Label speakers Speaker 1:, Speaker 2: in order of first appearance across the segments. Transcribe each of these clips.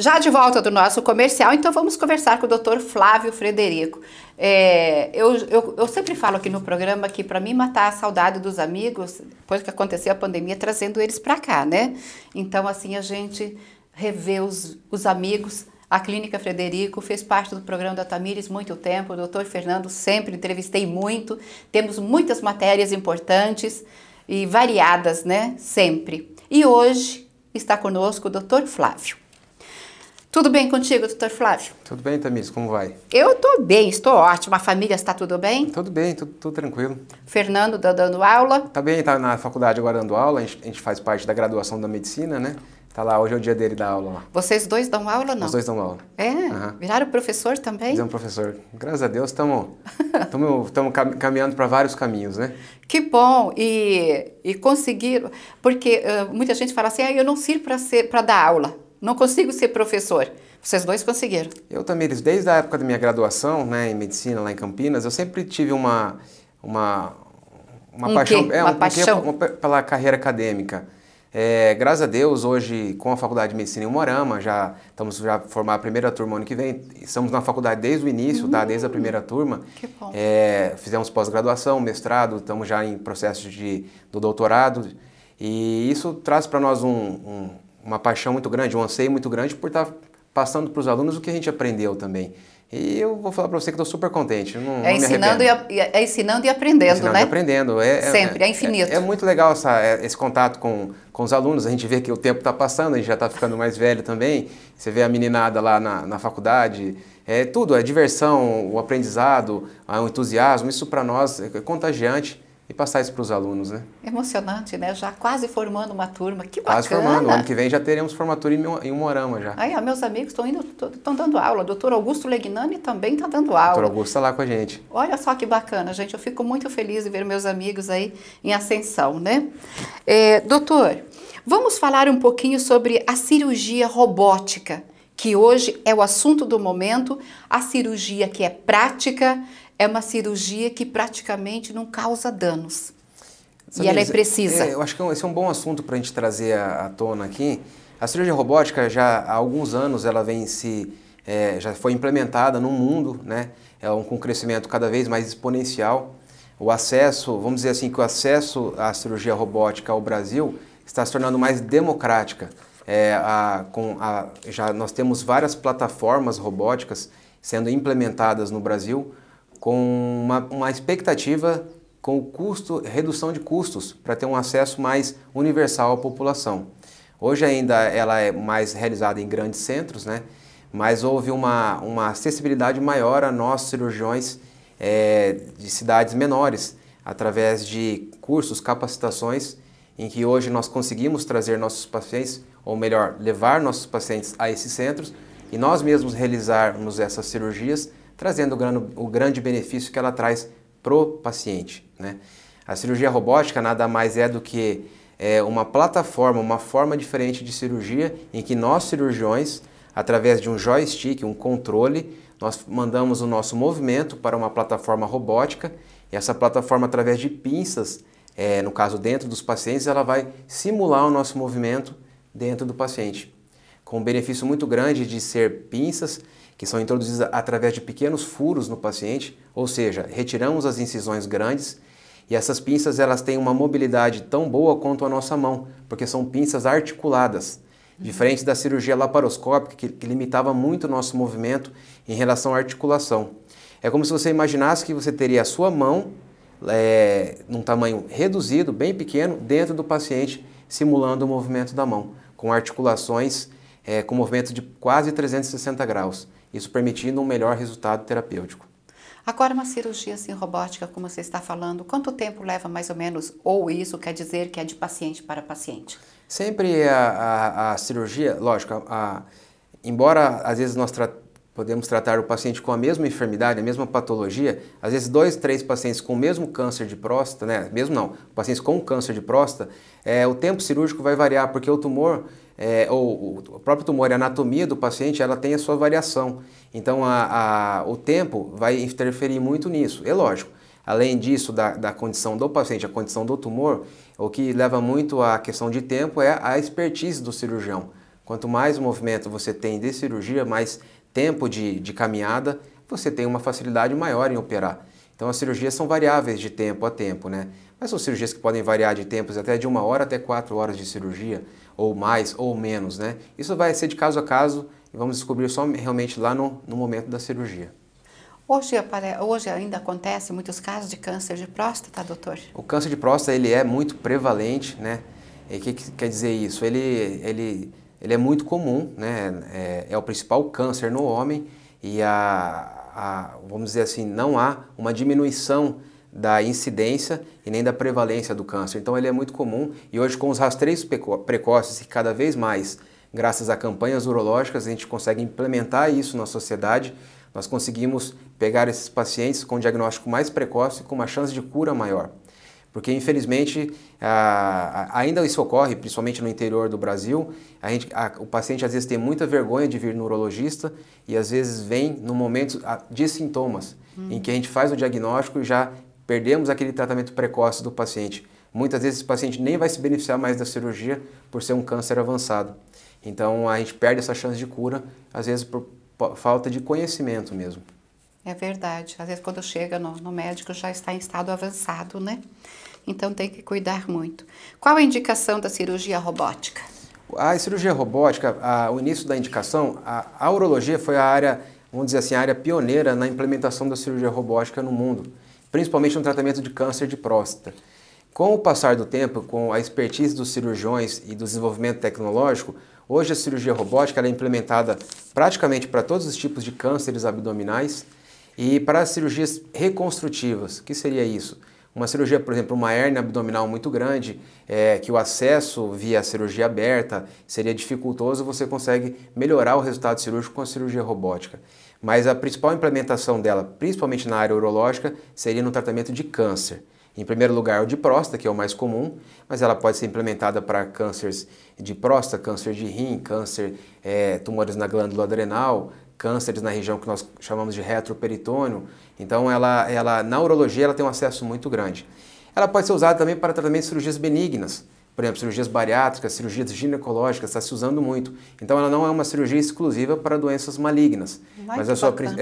Speaker 1: Já de volta do nosso comercial, então vamos conversar com o Dr. Flávio Frederico. É, eu, eu, eu, sempre falo aqui no programa que para mim matar a saudade dos amigos, depois que aconteceu a pandemia, trazendo eles para cá, né? Então, assim, a gente revê os, os amigos. A Clínica Frederico fez parte do programa da Tamires muito tempo, o doutor Fernando sempre entrevistei muito. Temos muitas matérias importantes e variadas, né? Sempre. E hoje está conosco o doutor Flávio. Tudo bem contigo, doutor Flávio?
Speaker 2: Tudo bem, Tamires, como vai?
Speaker 1: Eu estou bem, estou ótima. A família está tudo bem? Tudo bem, tudo, tudo tranquilo. Fernando está dando aula?
Speaker 2: Tá bem, está na faculdade agora dando aula. A gente, a gente, faz parte da graduação da medicina, né? Tá lá, hoje é o dia dele dar aula lá. Vocês dois
Speaker 1: dão aula ou não? Os dois dão aula. É? Uhum. Viraram professor também? Viraram
Speaker 2: professor. Graças a Deus, estamos caminhando para vários caminhos, né? Que
Speaker 1: bom! E, e conseguiram, porque uh, muita gente fala assim, ah, eu não sirvo para dar aula. Não consigo ser professor. Vocês dois conseguiram.
Speaker 2: Eu, também desde a época da minha graduação né, em medicina lá em Campinas, eu sempre tive uma, uma,
Speaker 1: uma um paixão, é, uma um, paixão.
Speaker 2: pela carreira acadêmica. É, graças a Deus, hoje, com a Faculdade de Medicina em Morama, já estamos já formar a primeira turma ano que vem. Estamos na faculdade desde o início, uhum. tá? Desde a primeira turma. Que bom. É, fizemos pós-graduação, mestrado, estamos já em processo de, do doutorado. E isso traz para nós um, um, uma paixão muito grande, um anseio muito grande por estar tá passando para os alunos o que a gente aprendeu também. E eu vou falar para você que estou super contente. Não, é, não ensinando e,
Speaker 1: é, é ensinando e aprendendo, ensinando né? E
Speaker 2: aprendendo. É, é, Sempre, é, é infinito. É, é, muito legal essa, é, esse contato com, com os alunos. A gente vê que o tempo está passando, a gente já está ficando mais velho também. Você vê a meninada lá na, na faculdade. É tudo, é diversão, o aprendizado, o entusiasmo. Isso para nós é contagiante e passar isso para os alunos, né?
Speaker 1: Emocionante, né? Já quase formando uma turma, que bacana! Quase formando, ano que
Speaker 2: vem já teremos formatura em um Moarama já. Aí,
Speaker 1: ó, meus amigos estão indo, estão dando aula, o doutor Augusto Legnani também está dando aula. Doutor
Speaker 2: Augusto está lá com a gente.
Speaker 1: Olha só que bacana, gente, eu fico muito feliz de ver meus amigos aí em ascensão, né? É, doutor, vamos falar um pouquinho sobre a cirurgia robótica, que hoje é o assunto do momento, a cirurgia que é prática, é uma cirurgia que praticamente não causa danos. e ela é precisa. É,
Speaker 2: eu acho que é esse é um bom assunto para a gente trazer à, tona aqui. A cirurgia robótica já há alguns anos ela vem se é, já foi implementada no mundo, né? É um com crescimento cada vez mais exponencial. O acesso, vamos dizer assim, que o acesso à cirurgia robótica ao Brasil está se tornando mais democrática. É, a, com a, já nós temos várias plataformas robóticas sendo implementadas no Brasil com uma, uma expectativa com custo, redução de custos para ter um acesso mais universal à população. Hoje ainda ela é mais realizada em grandes centros, né? mas houve uma, uma acessibilidade maior a nós cirurgiões é, de cidades menores, através de cursos, capacitações, em que hoje nós conseguimos trazer nossos pacientes, ou melhor, levar nossos pacientes a esses centros e nós mesmos realizarmos essas cirurgias trazendo o grande benefício que ela traz para o paciente. Né? A cirurgia robótica nada mais é do que é, uma plataforma, uma forma diferente de cirurgia em que nós cirurgiões, através de um joystick, um controle, nós mandamos o nosso movimento para uma plataforma robótica e essa plataforma, através de pinças, é, no caso dentro dos pacientes, ela vai simular o nosso movimento dentro do paciente, com um benefício muito grande de ser pinças que são introduzidas através de pequenos furos no paciente, ou seja, retiramos as incisões grandes e essas pinças elas têm uma mobilidade tão boa quanto a nossa mão, porque são pinças articuladas, diferente da cirurgia laparoscópica que, que limitava muito o nosso movimento em relação à articulação. É como se você imaginasse que você teria a sua mão é, num tamanho reduzido, bem pequeno, dentro do paciente, simulando o movimento da mão, com articulações é, com movimento de quase 360 graus isso permitindo um melhor resultado terapêutico.
Speaker 1: Agora, uma cirurgia assim, robótica, como você está falando, quanto tempo leva mais ou menos? Ou isso quer dizer que é de paciente para paciente?
Speaker 2: Sempre a, a, a cirurgia, lógico, a, embora às vezes nós tra podemos tratar o paciente com a mesma enfermidade, a mesma patologia, às vezes dois, três pacientes com o mesmo câncer de próstata, né? mesmo não, pacientes com câncer de próstata, é, o tempo cirúrgico vai variar, porque o tumor é, ou o próprio tumor e a anatomia do paciente, ela tem a sua variação. Então, a, a, o tempo vai interferir muito nisso. É lógico. Além disso, da, da condição do paciente, a condição do tumor, o que leva muito à questão de tempo é a expertise do cirurgião. Quanto mais movimento você tem de cirurgia, mais tempo de, de caminhada, você tem uma facilidade maior em operar. Então, as cirurgias são variáveis de tempo a tempo, né? Mas são cirurgias que podem variar de tempos até de uma hora até quatro horas de cirurgia, ou mais ou menos, né? Isso vai ser de caso a caso e vamos descobrir só realmente lá no, no momento da cirurgia.
Speaker 1: Hoje, hoje, ainda acontece muitos casos de câncer de próstata, doutor?
Speaker 2: O câncer de próstata ele é muito prevalente, né? E o que, que, quer dizer isso? Ele, ele, ele é muito comum, né? É, é o principal câncer no homem e a, a, vamos dizer assim, não há uma diminuição da incidência e nem da prevalência do câncer. Então ele é muito comum e hoje com os rastreios precoces que cada vez mais, graças a campanhas urológicas, a gente consegue implementar isso na sociedade, nós conseguimos pegar esses pacientes com um diagnóstico mais precoce e com uma chance de cura maior. Porque, infelizmente, ainda isso ocorre, principalmente no interior do Brasil. A gente, a, o paciente às vezes tem muita vergonha de vir no urologista e às vezes vem no momento de sintomas, hum. em que a gente faz o diagnóstico e já perdemos aquele tratamento precoce do paciente. Muitas vezes esse paciente nem vai se beneficiar mais da cirurgia por ser um câncer avançado. Então a gente perde essa chance de cura, às vezes por falta de conhecimento mesmo.
Speaker 1: É verdade. Às vezes quando chega no, no médico já está em estado avançado, né? Então tem que cuidar muito. Qual a indicação da cirurgia robótica?
Speaker 2: A cirurgia robótica, a, o início da indicação, a, a urologia foi a área, vamos dizer assim, a área pioneira na implementação da cirurgia robótica no mundo principalmente no tratamento de câncer de próstata. Com o passar do tempo, com a expertise dos cirurgiões e do desenvolvimento tecnológico, hoje a cirurgia robótica é implementada praticamente para todos os tipos de cânceres abdominais e para cirurgias reconstrutivas. O que seria isso? Uma cirurgia, por exemplo, uma hernia abdominal muito grande, é, que o acesso via cirurgia aberta seria dificultoso, você consegue melhorar o resultado cirúrgico com a cirurgia robótica. Mas a principal implementação dela, principalmente na área urológica, seria no tratamento de câncer. Em primeiro lugar, o de próstata, que é o mais comum, mas ela pode ser implementada para cânceres de próstata, câncer de rim, câncer, é, tumores na glândula adrenal, cânceres na região que nós chamamos de retroperitônio. Então, ela, ela, na urologia, ela tem um acesso muito grande. Ela pode ser usada também para tratamento de cirurgias benignas, por exemplo, cirurgias bariátricas, cirurgias ginecológicas, está se usando muito. Então, ela não é uma cirurgia exclusiva para doenças malignas. mas é,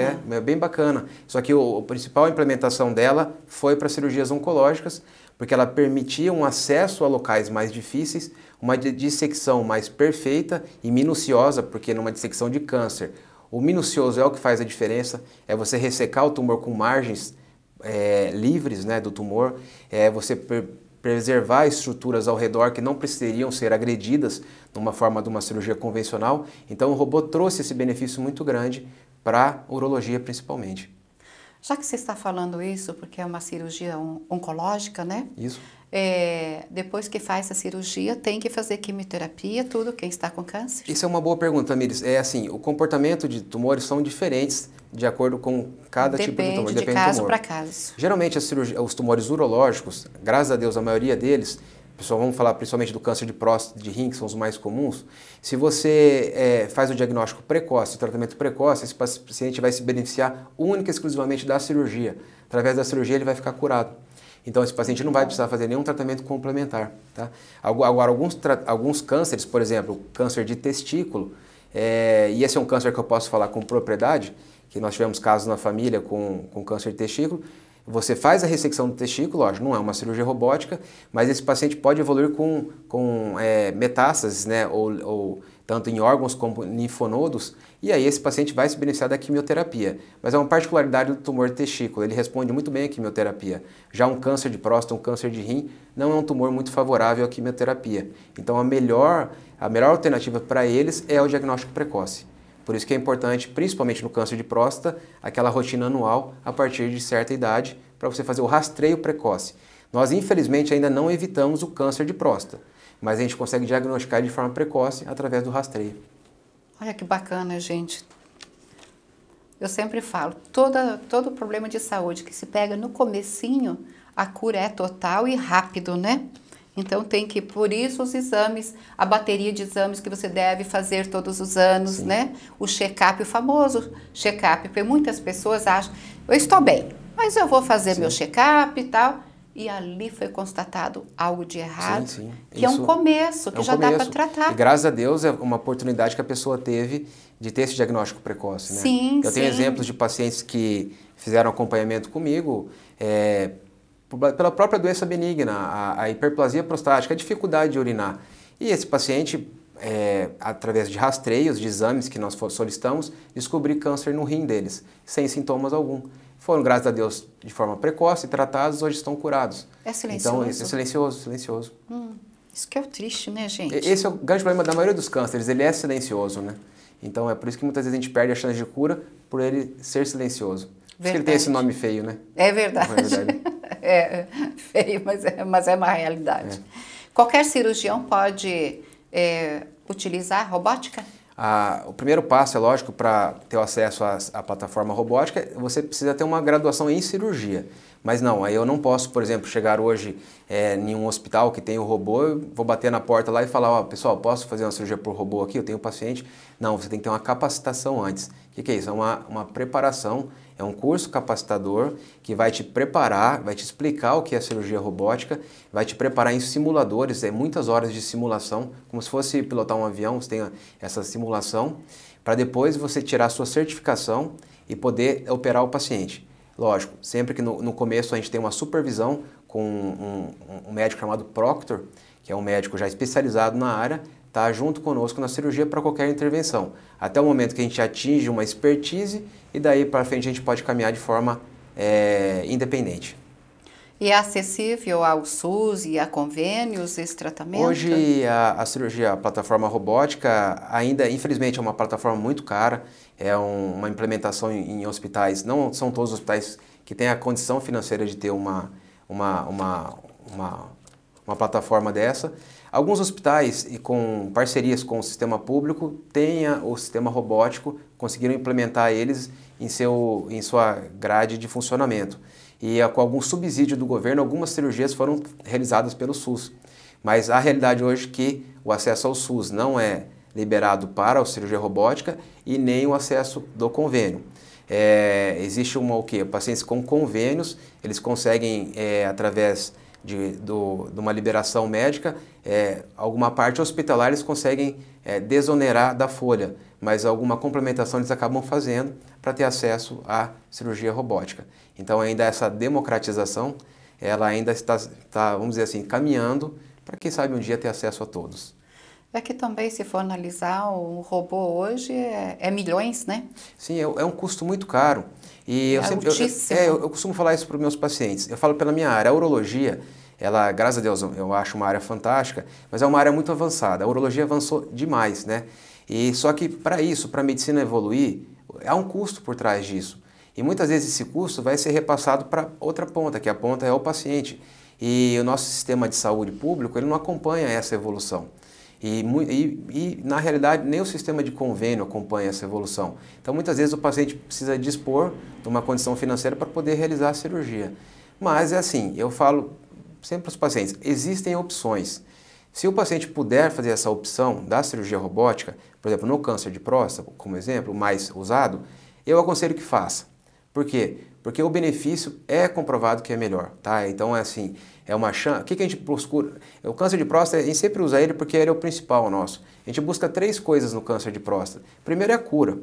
Speaker 2: é, é, bem bacana. Só que o, a principal implementação dela foi para cirurgias oncológicas, porque ela permitia um acesso a locais mais difíceis, uma dissecção mais perfeita e minuciosa, porque numa dissecção de câncer, o minucioso é o que faz a diferença, é você ressecar o tumor com margens é, livres né, do tumor, é você per preservar estruturas ao redor que não precisariam ser agredidas numa forma de uma cirurgia convencional. Então, o robô trouxe esse benefício muito grande para a urologia, principalmente.
Speaker 1: Já que você está falando isso, porque é uma cirurgia on oncológica, né? Isso. É, depois que faz a cirurgia, tem que fazer quimioterapia, tudo, quem está com câncer?
Speaker 2: Isso é uma boa pergunta, Mires. É assim, o comportamento de tumores são diferentes de acordo com cada depende, tipo de tumor. Depende de caso para caso. Geralmente, os tumores urológicos, graças a Deus, a maioria deles, pessoal, vamos falar principalmente do câncer de próstata, de rim, que são os mais comuns. Se você é, faz o diagnóstico precoce, o tratamento precoce, esse paciente vai se beneficiar única e exclusivamente da cirurgia. Através da cirurgia, ele vai ficar curado. Então, esse paciente não vai precisar fazer nenhum tratamento complementar. Tá? Agora, alguns, alguns cânceres, por exemplo, câncer de testículo, é, e esse é um câncer que eu posso falar com propriedade, que nós tivemos casos na família com, com câncer de testículo, você faz a ressecção do testículo, lógico, não é uma cirurgia robótica, mas esse paciente pode evoluir com, com é, metástases, né, ou, ou, tanto em órgãos como linfonodos, e aí esse paciente vai se beneficiar da quimioterapia. Mas é uma particularidade do tumor de testículo, ele responde muito bem à quimioterapia. Já um câncer de próstata, um câncer de rim, não é um tumor muito favorável à quimioterapia. Então a melhor, a melhor alternativa para eles é o diagnóstico precoce. Por isso que é importante, principalmente no câncer de próstata, aquela rotina anual a partir de certa idade para você fazer o rastreio precoce. Nós, infelizmente, ainda não evitamos o câncer de próstata, mas a gente consegue diagnosticar de forma precoce através do rastreio.
Speaker 1: Olha que bacana, gente. Eu sempre falo, toda, todo problema de saúde que se pega no comecinho, a cura é total e rápido, né? Então tem que, por isso os exames, a bateria de exames que você deve fazer todos os anos, Sim. né? O check-up, o famoso check-up, porque muitas pessoas acham, eu estou bem, mas eu vou fazer Sim. meu check-up e tal. E ali foi constatado algo de errado, sim, sim. que Isso é um começo, é que é um já começo. dá para tratar. E
Speaker 2: graças a Deus é uma oportunidade que a pessoa teve de ter esse diagnóstico precoce. Né? Sim, Eu sim. tenho exemplos de pacientes que fizeram acompanhamento comigo, é, pela própria doença benigna, a, a hiperplasia prostática, a dificuldade de urinar. E esse paciente, é, através de rastreios, de exames que nós solicitamos, descobri câncer no rim deles, sem sintomas algum. Foram, graças a Deus, de forma precoce, tratados, hoje estão curados. É então, silencioso. Então, é silencioso, silencioso.
Speaker 1: Hum, isso que é o triste, né, gente? Esse é o
Speaker 2: grande problema da maioria dos cânceres, ele é silencioso, né? Então, é por isso que muitas vezes a gente perde a chance de cura por ele ser silencioso. Verdade. Por isso que ele tem esse nome feio, né? É verdade. É verdade.
Speaker 1: é feio, mas é, mas é uma realidade. É. Qualquer cirurgião pode é, utilizar robótica?
Speaker 2: Ah, o primeiro passo, é lógico, para ter acesso à, à plataforma robótica, você precisa ter uma graduação em cirurgia. Mas não, aí eu não posso, por exemplo, chegar hoje é, em um hospital que tem o robô, vou bater na porta lá e falar, ó, oh, pessoal, posso fazer uma cirurgia por robô aqui? Eu tenho um paciente. Não, você tem que ter uma capacitação antes. O que, que é isso? É uma, uma preparação, é um curso capacitador que vai te preparar, vai te explicar o que é cirurgia robótica, vai te preparar em simuladores, é muitas horas de simulação, como se fosse pilotar um avião, você tem eh, essa simulação, para depois você tirar a sua certificação e poder operar o paciente. Lógico, sempre que no, no começo a gente tem uma supervisão com um, um, um médico chamado Proctor, que é um médico já especializado na área, está junto conosco na cirurgia para qualquer intervenção. Até o momento que a gente atinge uma expertise e daí para frente a gente pode caminhar de forma é, independente.
Speaker 1: E é acessível ao SUS e a convênios esse tratamento?
Speaker 2: Hoje a, a cirurgia, a plataforma robótica, ainda infelizmente é uma plataforma muito cara, é um, uma implementação em, em, hospitais, não são todos os hospitais que têm a condição financeira de ter uma, uma, uma, uma, uma plataforma dessa. Alguns hospitais, e com parcerias com o sistema público, têm o sistema robótico, conseguiram implementar eles em, seu, em sua grade de funcionamento e ah, com algum subsídio do governo, algumas cirurgias foram realizadas pelo SUS. Mas a realidade hoje é que o acesso ao SUS não é liberado para a cirurgia robótica e nem o acesso do convênio. É, existe uma o quê? Pacientes com convênios, eles conseguem, é, através de, do, de uma liberação médica, é, alguma parte hospitalar eles conseguem é, desonerar da folha mas alguma complementação eles acabam fazendo para ter acesso à cirurgia robótica. Então ainda essa democratização, ela ainda está, está vamos dizer assim, caminhando para quem sabe um dia ter acesso a todos.
Speaker 1: É que também, se for analisar, o robô hoje é, é milhões, né?
Speaker 2: Sim, é, é, um custo muito caro. E é eu sempre, Eu, é, eu costumo falar isso para os meus pacientes. Eu falo pela minha área, a urologia, ela, graças a Deus, eu acho uma área fantástica, mas é uma área muito avançada. A urologia avançou demais, né? E só que para isso, para a medicina evoluir, há um custo por trás disso. E muitas vezes esse custo vai ser repassado para outra ponta, que a ponta é o paciente. E o nosso sistema de saúde público ele não acompanha essa evolução. E, e, e, na realidade, nem o sistema de convênio acompanha essa evolução. Então, muitas vezes, o paciente precisa dispor de uma condição financeira para poder realizar a cirurgia. Mas é assim: eu falo sempre para os pacientes, existem opções. Se o paciente puder fazer essa opção da cirurgia robótica, por exemplo, no câncer de próstata, como exemplo, mais usado, eu aconselho que faça. Por quê? Porque o benefício é comprovado que é melhor, tá? Então, é assim, é uma chance... O que, que a gente procura? O câncer de próstata, a gente sempre usa ele porque ele é o principal nosso. A gente busca três coisas no câncer de próstata. Primeiro é a cura.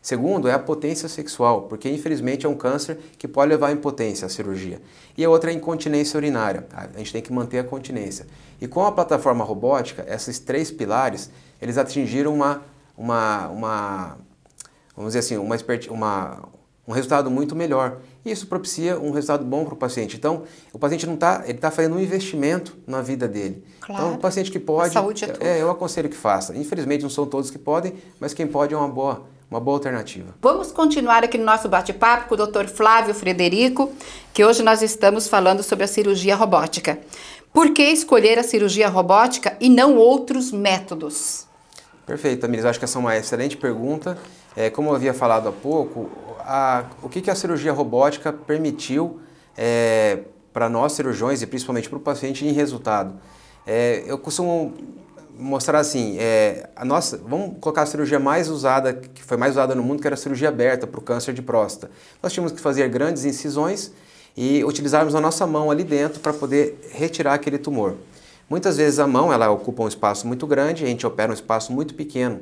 Speaker 2: Segundo, é a potência sexual, porque infelizmente é um câncer que pode levar à impotência, à cirurgia. E a outra é a incontinência urinária, ah, a gente tem que manter a continência. E com a plataforma robótica, esses três pilares, eles atingiram uma, uma, uma vamos dizer assim, uma, uma, um resultado muito melhor. E isso propicia um resultado bom para o paciente. Então, o paciente não está, ele está fazendo um investimento na vida dele. Então, claro. Então, o paciente que pode, a saúde é, é, tudo. é eu aconselho que faça. Infelizmente, não são todos que podem, mas quem pode é uma boa uma boa alternativa.
Speaker 1: Vamos continuar aqui no nosso bate-papo com o Dr. Flávio Frederico, que hoje nós estamos falando sobre a cirurgia robótica. Por que escolher a cirurgia robótica e não outros métodos?
Speaker 2: Perfeito, Amiris, Acho que essa é uma excelente pergunta. É, como eu havia falado há pouco, a, o que, que, a cirurgia robótica permitiu é, para nós cirurgiões e principalmente para o paciente em resultado? É, eu costumo mostrar assim, é, a nossa, vamos colocar a cirurgia mais usada, que foi mais usada no mundo, que era a cirurgia aberta para o câncer de próstata. Nós tínhamos que fazer grandes incisões e utilizarmos a nossa mão ali dentro para poder retirar aquele tumor. Muitas vezes a mão ela ocupa um espaço muito grande, a gente opera um espaço muito pequeno.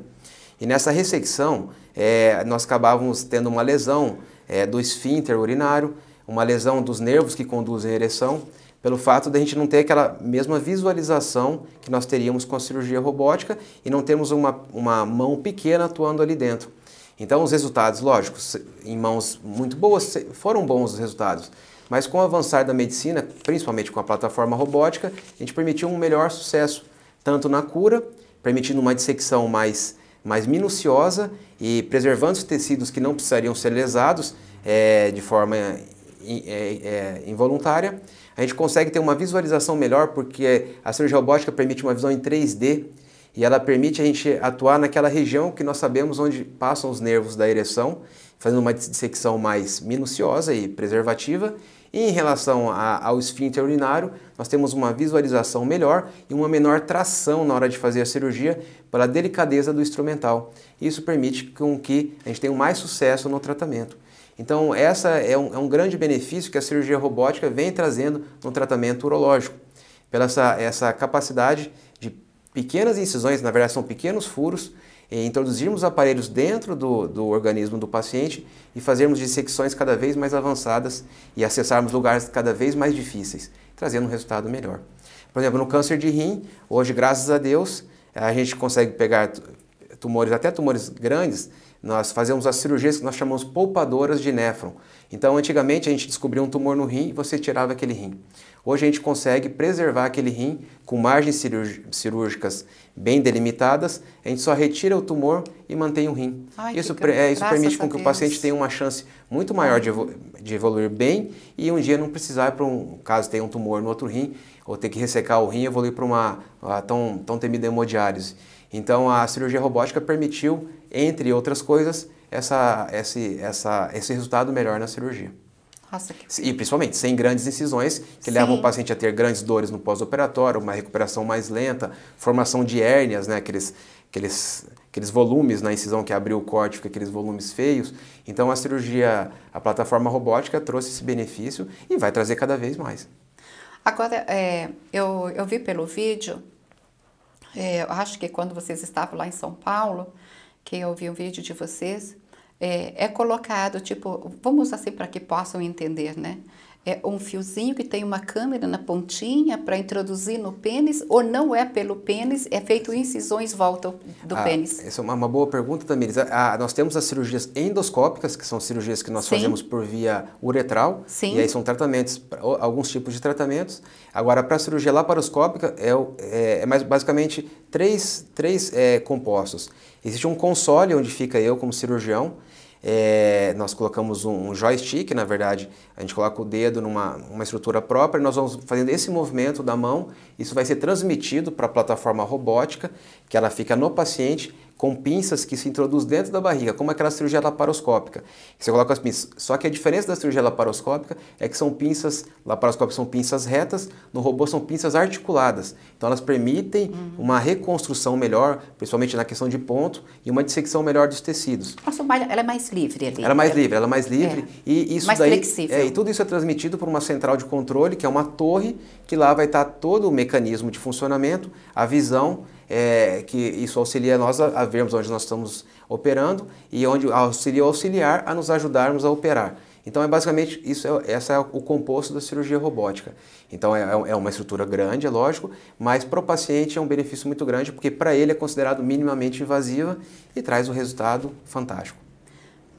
Speaker 2: E nessa ressecção, é, nós acabávamos tendo uma lesão é, do esfíncter urinário, uma lesão dos nervos que conduzem a ereção, pelo fato de a gente não ter aquela mesma visualização que nós teríamos com a cirurgia robótica e não termos uma, uma mão pequena atuando ali dentro. Então, os resultados, lógico, em mãos muito boas, foram bons os resultados. Mas com o avançar da medicina, principalmente com a plataforma robótica, a gente permitiu um melhor sucesso, tanto na cura, permitindo uma dissecção mais, mais minuciosa e preservando os tecidos que não precisariam ser lesados é, de forma é, é, involuntária, a gente consegue ter uma visualização melhor porque a cirurgia robótica permite uma visão em 3D e ela permite a gente atuar naquela região que nós sabemos onde passam os nervos da ereção, fazendo uma dissecção mais minuciosa e preservativa. E em relação a, ao esfíncter urinário, nós temos uma visualização melhor e uma menor tração na hora de fazer a cirurgia pela delicadeza do instrumental. Isso permite com que a gente tenha mais sucesso no tratamento. Então, essa é um, é um grande benefício que a cirurgia robótica vem trazendo no tratamento urológico, pela essa, essa capacidade de pequenas incisões, na verdade são pequenos furos, eh, introduzirmos aparelhos dentro do, do, organismo do paciente e fazermos dissecções cada vez mais avançadas e acessarmos lugares cada vez mais difíceis, trazendo um resultado melhor. Por exemplo, no câncer de rim, hoje, graças a Deus, a gente consegue pegar tumores, até tumores grandes, nós fazemos as cirurgias que nós chamamos poupadoras de néfron. Então, antigamente a gente descobria um tumor no rim e você tirava aquele rim. Hoje a gente consegue preservar aquele rim com margens cirúrgicas bem delimitadas, a gente só retira o tumor e mantém o rim. Ai, isso, é, isso permite com que Deus. o paciente tenha uma chance muito maior de, evolu de evoluir bem e um dia não precisar, para um caso tenha um tumor no outro rim, ou ter que ressecar o rim e evoluir para uma tão, tão temida hemodiálise. Então a cirurgia robótica permitiu entre outras coisas, essa, esse, essa, esse resultado melhor na cirurgia. Nossa, que... E principalmente sem grandes incisões, que Sim. levam o paciente a ter grandes dores no pós-operatório, uma recuperação mais lenta, formação de hérnias, né? aqueles, aqueles, aqueles volumes na incisão que abriu o corte, fica aqueles volumes feios. Então a cirurgia, a plataforma robótica trouxe esse benefício e vai trazer cada vez mais.
Speaker 1: Agora, é, eu, eu vi pelo vídeo, é, eu acho que quando vocês estavam lá em São Paulo, que eu vi um vídeo de vocês, é, é colocado, tipo, vamos assim para que possam entender, né? é um fiozinho que tem uma câmera na pontinha para introduzir no pênis ou não é pelo pênis, é feito incisões volta do ah, pênis?
Speaker 2: Essa é uma, uma boa pergunta, também Ah, nós temos as cirurgias endoscópicas, que são cirurgias que nós Sim. fazemos por via uretral, Sim. e aí são tratamentos, alguns tipos de tratamentos. Agora, para a cirurgia laparoscópica, é, é, é mais, basicamente três, três é, compostos. Existe um console onde fica eu como cirurgião, é, nós colocamos um, um, joystick, na verdade, a gente coloca o dedo numa uma estrutura própria, nós vamos fazendo esse movimento da mão, isso vai ser transmitido para a plataforma robótica, que ela fica no paciente com pinças que se introduz dentro da barriga, como aquela cirurgia laparoscópica. Você coloca as pinças. Só que a diferença da cirurgia laparoscópica é que são pinças, laparoscópicas são pinças retas, no robô são pinças articuladas. Então elas permitem uhum. uma reconstrução melhor, principalmente na questão de ponto, e uma dissecção melhor dos tecidos.
Speaker 1: Nossa, ela é mais livre ali. Ela é mais ela... livre, ela
Speaker 2: é mais livre. É. E isso mais daí, flexível. É, e tudo isso é transmitido por uma central de controle, que é uma torre, que lá vai estar todo o mecanismo de funcionamento, a visão é, que isso auxilia nós a, a vermos onde nós estamos operando e onde auxilia o auxiliar a nos ajudarmos a operar. Então é basicamente isso, é, essa é o composto da cirurgia robótica. Então é, é, é uma estrutura grande, é lógico, mas para o paciente é um benefício muito grande porque para ele é considerado minimamente invasiva e traz um resultado fantástico.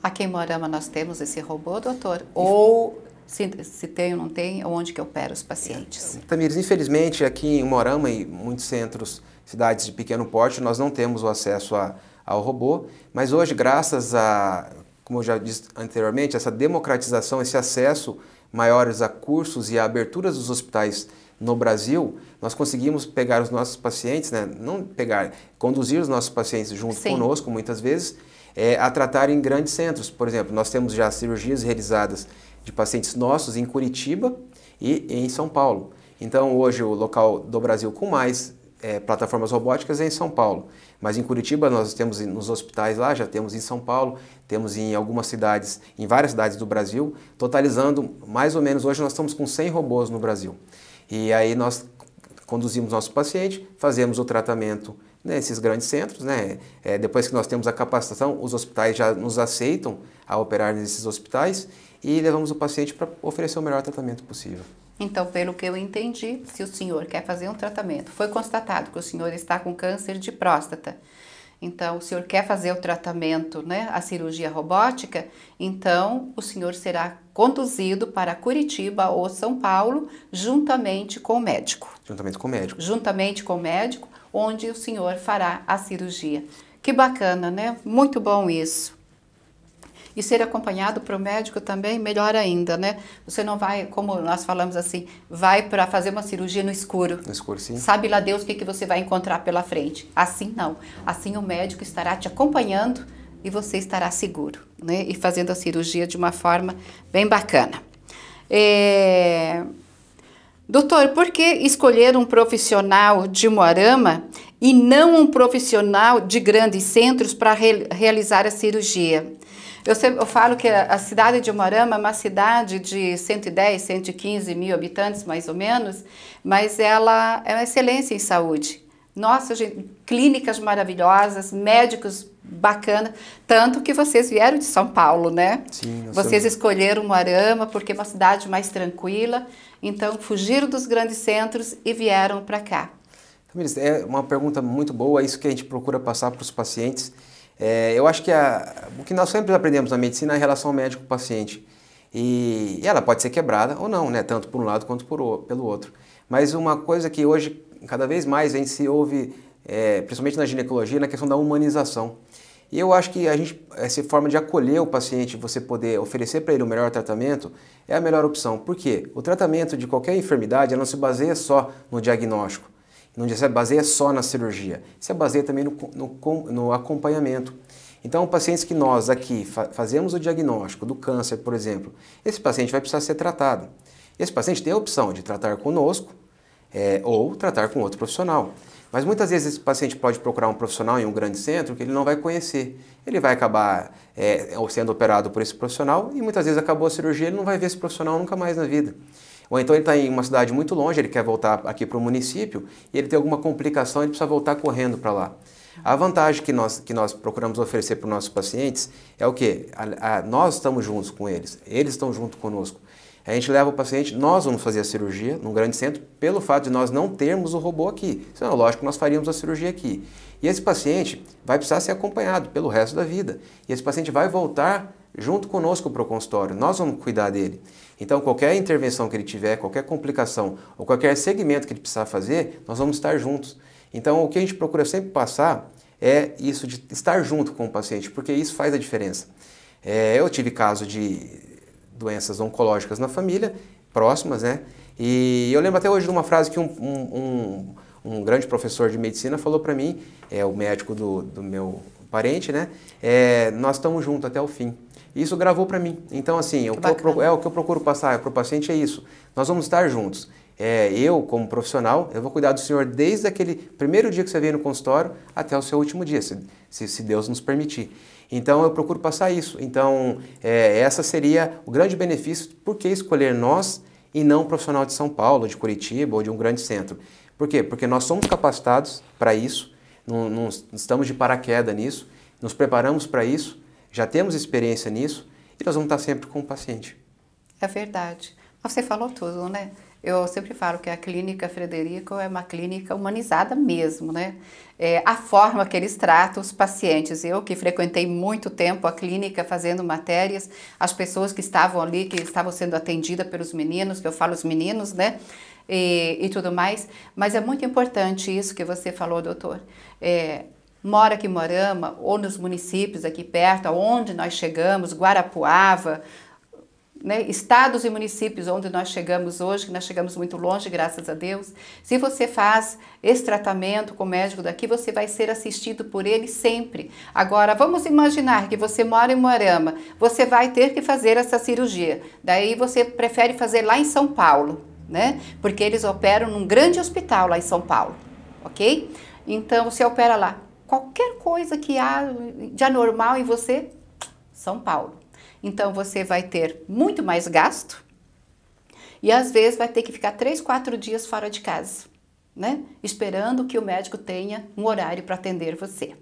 Speaker 1: Aqui em Morama nós temos esse robô, doutor? Ou se, se tem ou não tem, onde que opera os pacientes? Então,
Speaker 2: Tamires, infelizmente aqui em Morama e muitos centros cidades de pequeno porte, nós não temos o acesso a, ao robô, mas hoje, graças a, como eu já disse anteriormente, essa democratização, esse acesso maiores a cursos e a aberturas dos hospitais no Brasil, nós conseguimos pegar os nossos pacientes, né? não pegar, conduzir os nossos pacientes junto Sim. conosco, muitas vezes, é, a tratar em grandes centros. Por exemplo, nós temos já cirurgias realizadas de pacientes nossos em Curitiba e em São Paulo. Então, hoje, o local do Brasil com mais é, plataformas robóticas é em São Paulo, mas em Curitiba nós temos nos hospitais lá, já temos em São Paulo, temos em algumas cidades, em várias cidades do Brasil, totalizando mais ou menos, hoje nós estamos com 100 robôs no Brasil. E aí nós conduzimos nosso paciente, fazemos o tratamento nesses grandes centros. Né? É, depois que nós temos a capacitação, os hospitais já nos aceitam a operar nesses hospitais e levamos o paciente para oferecer o melhor tratamento possível.
Speaker 1: Então, pelo que eu entendi, se o senhor quer fazer um tratamento, foi constatado que o senhor está com câncer de próstata. Então, o senhor quer fazer o tratamento, né, a cirurgia robótica, então o senhor será conduzido para Curitiba ou São Paulo, juntamente com o médico.
Speaker 2: Juntamente com o médico.
Speaker 1: Juntamente com o médico, onde o senhor fará a cirurgia. Que bacana, né? Muito bom isso e ser acompanhado para o médico também, melhor ainda, né? Você não vai, como nós falamos assim, vai para fazer uma cirurgia no escuro. No escuro, sim. Sabe lá Deus o que, que você vai encontrar pela frente. Assim não. Assim o médico estará te acompanhando e você estará seguro, né? E fazendo a cirurgia de uma forma bem bacana. É... Doutor, por que escolher um profissional de Moarama e não um profissional de grandes centros para re realizar a cirurgia? Eu, sempre, eu falo que a, cidade de Umuarama é uma cidade de 110, 115 mil habitantes, mais ou menos, mas ela é uma excelência em saúde. Nossa, gente, clínicas maravilhosas, médicos bacana, tanto que vocês vieram de São Paulo, né? Sim, vocês sei. escolheram Moarama porque é uma cidade mais tranquila, então fugiram dos grandes centros e vieram para cá.
Speaker 2: Camila, é uma pergunta muito boa, é isso que a gente procura passar para os pacientes. É, eu acho que a, o que nós sempre aprendemos na medicina é a relação médico-paciente. E, e, ela pode ser quebrada ou não, né? tanto por um lado quanto por, pelo outro. Mas uma coisa que hoje, cada vez mais, a gente se ouve, é, principalmente na ginecologia, na questão da humanização. E eu acho que a gente, essa forma de acolher o paciente, você poder oferecer para ele o melhor tratamento, é a melhor opção. Por quê? O tratamento de qualquer enfermidade não se baseia só no diagnóstico não se baseia é só na cirurgia, se é baseia também no, no, no acompanhamento. Então, pacientes que nós aqui fa fazemos o diagnóstico do câncer, por exemplo, esse paciente vai precisar ser tratado. Esse paciente tem a opção de tratar conosco é, ou tratar com outro profissional. Mas muitas vezes esse paciente pode procurar um profissional em um grande centro que ele não vai conhecer. Ele vai acabar é, sendo operado por esse profissional e muitas vezes acabou a cirurgia ele não vai ver esse profissional nunca mais na vida. Ou então ele está em uma cidade muito longe, ele quer voltar aqui para o município e ele tem alguma complicação, ele precisa voltar correndo para lá. A vantagem que nós, que nós procuramos oferecer para os nossos pacientes é o quê? A, a, nós estamos juntos com eles, eles estão junto conosco. A gente leva o paciente, nós vamos fazer a cirurgia num grande centro, pelo fato de nós não termos o robô aqui. Senão, é lógico, nós faríamos a cirurgia aqui. E esse paciente vai precisar ser acompanhado pelo resto da vida. E esse paciente vai voltar junto conosco para o consultório, nós vamos cuidar dele. Então, qualquer intervenção que ele tiver, qualquer complicação ou qualquer segmento que ele precisar fazer, nós vamos estar juntos. Então, o que a gente procura sempre passar é isso de estar junto com o paciente, porque isso faz a diferença. É, eu tive caso de doenças oncológicas na família, próximas, né? E eu lembro até hoje de uma frase que um, um, um um grande professor de medicina falou para mim, é o médico do, do meu parente, né? É, nós estamos juntos até o fim. Isso gravou para mim. Então, assim, eu, é o que eu procuro passar para o paciente é isso. Nós vamos estar juntos. É, eu, como profissional, eu vou cuidar do senhor desde aquele primeiro dia que você veio no consultório até o seu último dia, se, se, se Deus nos permitir. Então, eu procuro passar isso. Então, é, essa seria o grande benefício. Por que escolher nós e não um profissional de São Paulo, de Curitiba ou de um grande centro? Por quê? Porque nós somos capacitados para isso, não, não estamos de paraquedas nisso, nos preparamos para isso, já temos experiência nisso e nós vamos estar sempre com o paciente.
Speaker 1: É verdade. Você falou tudo, né? Eu sempre falo que a clínica Frederico é uma clínica humanizada mesmo, né? É, a forma que eles tratam os pacientes. Eu que frequentei muito tempo a clínica fazendo matérias, as pessoas que estavam ali, que estavam sendo atendidas pelos meninos, que eu falo os meninos, né? E, e tudo mais. Mas é muito importante isso que você falou, doutor. É, mora aqui em Morama, ou nos municípios aqui perto, aonde nós chegamos, Guarapuava, né, estados e municípios onde nós chegamos hoje, que nós chegamos muito longe, graças a Deus. Se você faz esse tratamento com o médico daqui, você vai ser assistido por ele sempre. Agora, vamos imaginar que você mora em Moarama, você vai ter que fazer essa cirurgia. Daí você prefere fazer lá em São Paulo, né? Porque eles operam num grande hospital lá em São Paulo, ok? Então você opera lá. Qualquer coisa que há de anormal em você, São Paulo. Então você vai ter muito mais gasto e às vezes vai ter que ficar 3, 4 dias fora de casa, né? Esperando que o médico tenha um horário para atender você.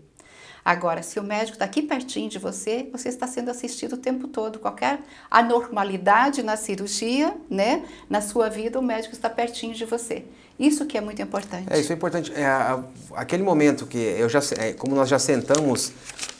Speaker 1: Agora, se o médico está aqui pertinho de você, você está sendo assistido o tempo todo. Qualquer anormalidade na cirurgia, né, na sua vida, o médico está pertinho de você. Isso que é muito importante. É, isso
Speaker 2: é importante. É, a, aquele momento que eu já, é, como nós já sentamos,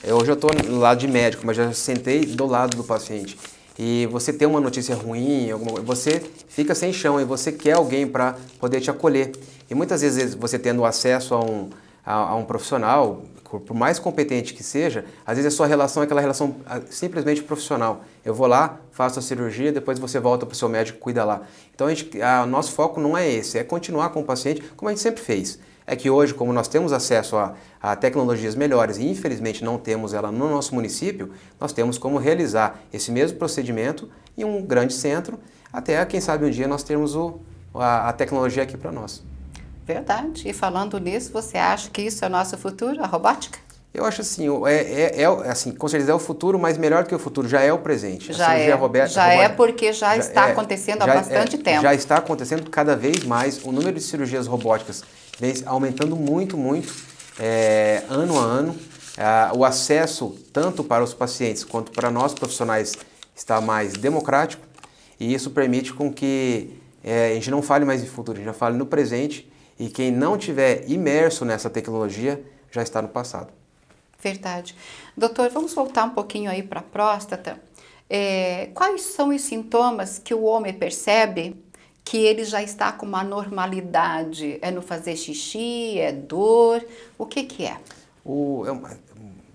Speaker 2: eu, é, hoje eu estou do lado de médico, mas já sentei do lado do paciente e você tem uma notícia ruim, alguma, você fica sem chão e você quer alguém para poder te acolher. E muitas vezes você tendo acesso a um, a, a um profissional, por mais competente que seja, às vezes a sua relação é aquela relação ah, simplesmente profissional. Eu vou lá, faço a cirurgia, depois você volta para o seu médico, cuida lá. Então, a gente, a, nosso foco não é esse, é continuar com o paciente como a gente sempre fez. É que hoje, como nós temos acesso a, a tecnologias melhores e infelizmente não temos ela no nosso município, nós temos como realizar esse mesmo procedimento em um grande centro, até quem sabe um dia nós termos o, a, a tecnologia aqui para nós.
Speaker 1: Verdade. E falando nisso, você acha que isso é o nosso futuro, a robótica?
Speaker 2: Eu acho assim, é, é, é, assim, com certeza é o futuro, mas melhor que o futuro, já é o presente. Já é, Roberta, já Roberta, é
Speaker 1: porque já, já está é, acontecendo já há é, bastante tempo. Já
Speaker 2: está acontecendo cada vez mais. O número de cirurgias robóticas vem aumentando muito, muito, é, ano a ano. o acesso, tanto para os pacientes quanto para nós profissionais, está mais democrático e isso permite com que é, a gente não fale mais em futuro, a gente já fale no presente e quem não tiver imerso nessa tecnologia já está no passado.
Speaker 1: Verdade. Doutor, vamos voltar um pouquinho aí para a próstata. É, quais são os sintomas que o homem percebe que ele já está com uma normalidade? É no fazer xixi? É dor? O que que é?
Speaker 2: O, é uma é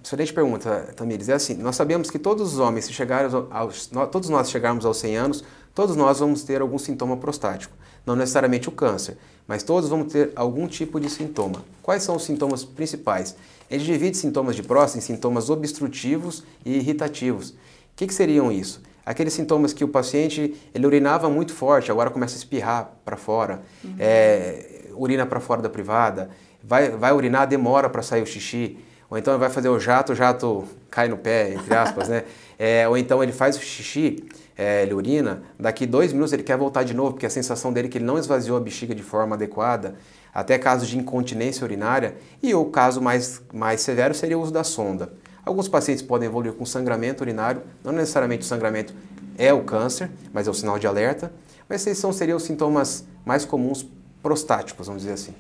Speaker 2: excelente pergunta, Tamires. É assim, nós sabemos que todos os homens, se chegarmos aos, todos nós chegarmos aos 100 anos, todos nós vamos ter algum sintoma prostático, não necessariamente o câncer mas todos vão ter algum tipo de sintoma. Quais são os sintomas principais? Ele divide sintomas de próstata em sintomas obstrutivos e irritativos. O que, que seriam isso? aqueles sintomas que o paciente ele urinava muito forte, agora começa a espirrar para fora, uhum. é, urina para fora da privada, vai, vai urinar, demora para sair o xixi ou então ele vai fazer o jato, o jato cai no pé, entre aspas, né? É, ou então ele faz o xixi, é, ele urina, daqui dois minutos ele quer voltar de novo, porque a sensação dele é que ele não esvaziou a bexiga de forma adequada, até casos de incontinência urinária, e o caso mais, mais severo seria o uso da sonda. Alguns pacientes podem evoluir com sangramento urinário, não necessariamente o sangramento é o câncer, mas é o sinal de alerta, mas esses são, seriam os sintomas mais comuns prostáticos, vamos dizer assim.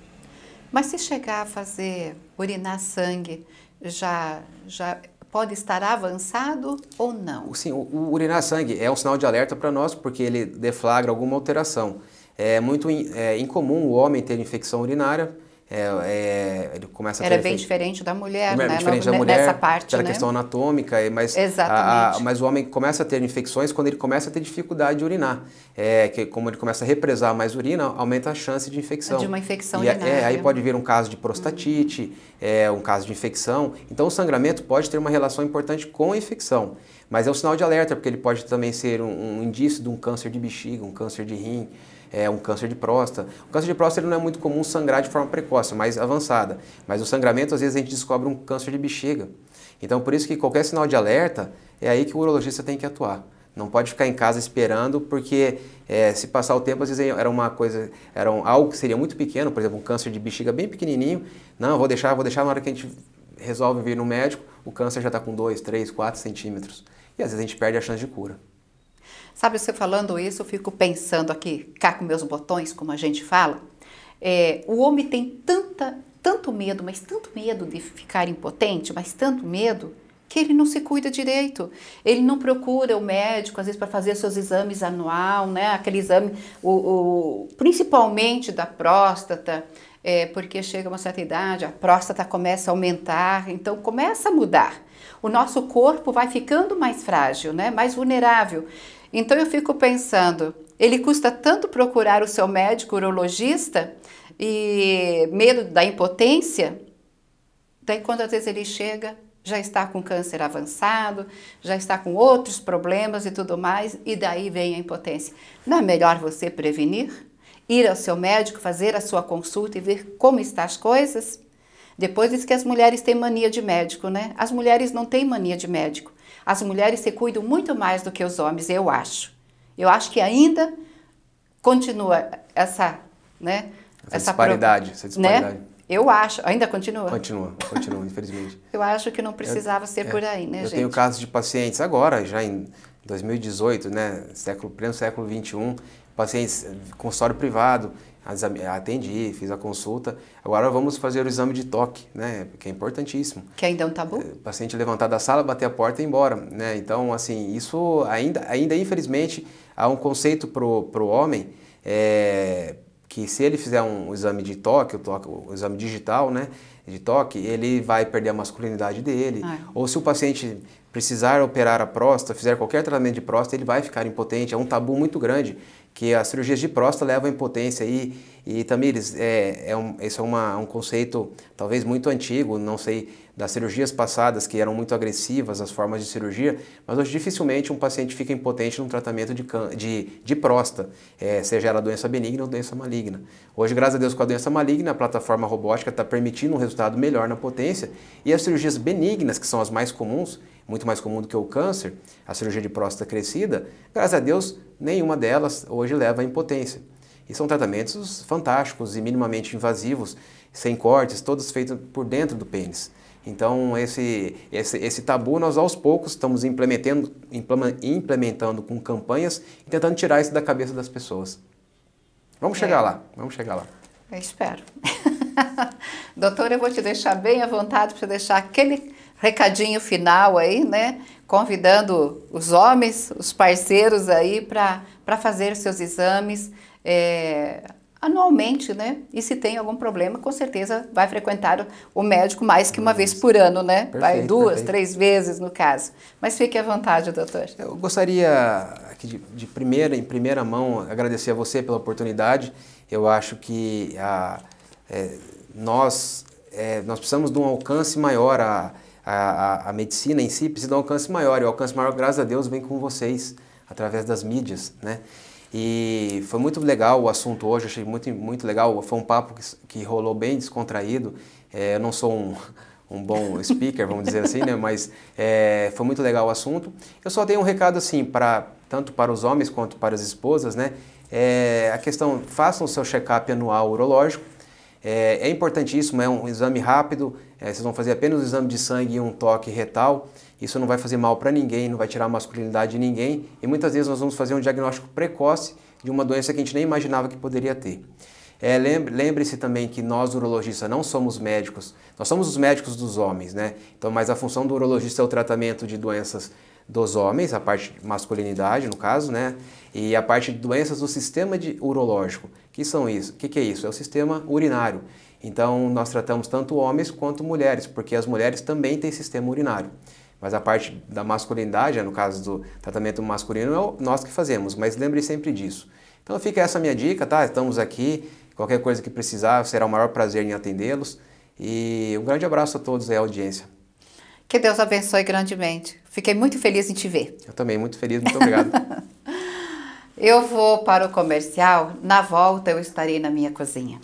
Speaker 1: Mas se chegar a fazer urinar sangue, já, já pode estar avançado ou não?
Speaker 2: Sim, o, o urinar sangue é um sinal de alerta para nós porque ele deflagra alguma alteração. É muito in, é, incomum o homem ter infecção urinária é, é, ele começa Era a ter, bem
Speaker 1: diferente da mulher, né? Diferente no, da mulher, nessa parte, pela né? questão
Speaker 2: anatômica, é, mas, a, a, mas o homem começa a ter infecções quando ele começa a ter dificuldade de urinar. É, que como ele começa a represar mais urina, aumenta a chance de infecção. De uma infecção e, é, urinária. É, aí pode vir um caso de prostatite, é, um caso de infecção. Então o sangramento pode ter uma relação importante com a infecção. Mas é um sinal de alerta, porque ele pode também ser um, um indício de um câncer de bexiga, um câncer de rim, é, um câncer de próstata. O câncer de próstata não é muito comum sangrar de forma precoce, mais avançada. Mas o sangramento, às vezes, a gente descobre um câncer de bexiga. Então, por isso que qualquer sinal de alerta é aí que o urologista tem que atuar. Não pode ficar em casa esperando, porque é, se passar o tempo, às vezes era uma coisa, era um, algo que seria muito pequeno, por exemplo, um câncer de bexiga bem pequenininho. Não, vou deixar, vou deixar na hora que a gente resolve vir no médico, o câncer já está com 2, 3, 4 centímetros e às vezes a gente perde a chance de cura.
Speaker 1: Sabe, você falando isso, eu fico pensando aqui, cá com meus botões, como a gente fala, é, o homem tem tanta, tanto medo, mas tanto medo de ficar impotente, mas tanto medo, que ele não se cuida direito. Ele não procura o médico, às vezes, para fazer seus exames anual, né? Aquele exame, o, o principalmente da próstata, é, porque chega uma certa idade, a próstata começa a aumentar, então começa a mudar o nosso corpo vai ficando mais frágil, né? mais vulnerável. Então eu fico pensando, ele custa tanto procurar o seu médico urologista e medo da impotência, daí quando às vezes ele chega, já está com câncer avançado, já está com outros problemas e tudo mais, e daí vem a impotência. Não é melhor você prevenir? Ir ao seu médico, fazer a sua consulta e ver como estão as coisas? Depois diz que as mulheres têm mania de médico, né? As mulheres não têm mania de médico. As mulheres se cuidam muito mais do que os homens, eu acho. Eu acho que ainda continua essa, né? Essa, essa disparidade,
Speaker 2: pro... essa né? disparidade. Né?
Speaker 1: Eu acho, ainda continua?
Speaker 2: Continua, continua, infelizmente.
Speaker 1: Eu acho que não precisava eu, ser é, por aí, né, eu gente? Eu tenho
Speaker 2: casos de pacientes agora, já em 2018, né, século, pleno século 21, pacientes consultório privado, atendi, fiz a consulta. Agora vamos fazer o exame de toque, né? Que é importantíssimo.
Speaker 1: Que ainda é um tabu? O é,
Speaker 2: paciente levantar da sala, bater a porta e ir embora, né? Então, assim, isso ainda, ainda infelizmente, há um conceito pro, pro homem é, que se ele fizer um exame de toque, o, toque, o exame digital, né? De toque, ele vai perder a masculinidade dele. Ah. Ou se o paciente precisar operar a próstata, fizer qualquer tratamento de próstata, ele vai ficar impotente. É um tabu muito grande que as cirurgias de próstata levam à impotência e, e Tamires, é, é um, esse é uma, um conceito talvez muito antigo, não sei, das cirurgias passadas que eram muito agressivas, as formas de cirurgia, mas hoje dificilmente um paciente fica impotente num tratamento de, de, de próstata, é, seja ela doença benigna ou doença maligna. Hoje, graças a Deus, com a doença maligna, a plataforma robótica está permitindo um resultado melhor na potência e as cirurgias benignas, que são as mais comuns, muito mais comum do que o câncer, a cirurgia de próstata crescida, graças a Deus, nenhuma delas hoje leva à impotência. E são tratamentos fantásticos e minimamente invasivos, sem cortes, todos feitos por dentro do pênis. Então, esse, esse, esse tabu nós aos poucos estamos implementando, implementando com campanhas e tentando tirar isso da cabeça das pessoas. Vamos é. chegar lá, vamos chegar lá.
Speaker 1: Eu espero. Doutora, eu vou te deixar bem à vontade para deixar aquele recadinho final aí, né? Convidando os homens, os parceiros aí para fazer seus exames é, anualmente, né? E se tem algum problema, com certeza vai frequentar o médico mais que uma vez por ano, né? Perfeito, vai duas, perfeito. três vezes no caso. Mas fique à vontade, doutor. Eu
Speaker 2: gostaria de, de primeira, em primeira mão, agradecer a você pela oportunidade. Eu acho que a, é, nós, é, nós precisamos de um alcance maior a a, a, a, medicina em si precisa de um alcance maior. E o alcance maior, graças a Deus, vem com vocês, através das mídias, né? E foi muito legal o assunto hoje, achei muito, muito legal. Foi um papo que, que rolou bem descontraído. É, eu não sou um, um bom speaker, vamos dizer assim, né? Mas é, foi muito legal o assunto. Eu só tenho um recado, assim, para tanto para os homens quanto para as esposas, né? É, a questão, façam o seu check-up anual urológico é, é importantíssimo, é um exame rápido, é, vocês vão fazer apenas o um exame de sangue e um toque retal. Isso não vai fazer mal para ninguém, não vai tirar a masculinidade de ninguém. E muitas vezes nós vamos fazer um diagnóstico precoce de uma doença que a gente nem imaginava que poderia ter. É, Lembre-se também que nós, urologistas, não somos médicos, nós somos os médicos dos homens, né? Então, mas a função do urologista é o tratamento de doenças dos homens, a parte de masculinidade, no caso, né? E a parte de doenças do sistema de, urológico. que são isso? O que, que é isso? É o sistema urinário. Então, nós tratamos tanto homens quanto mulheres, porque as mulheres também têm sistema urinário. Mas a parte da masculinidade, né, no caso do tratamento masculino, é nós que fazemos, mas lembre sempre disso. Então fica essa minha dica, tá? Estamos aqui, qualquer coisa que precisar, será o maior prazer em atendê-los. E um grande abraço a todos aí, audiência.
Speaker 1: Que Deus abençoe grandemente. Fiquei muito feliz em te ver.
Speaker 2: Eu também, muito feliz, muito obrigado.
Speaker 1: eu vou para o comercial, na volta eu estarei na minha cozinha.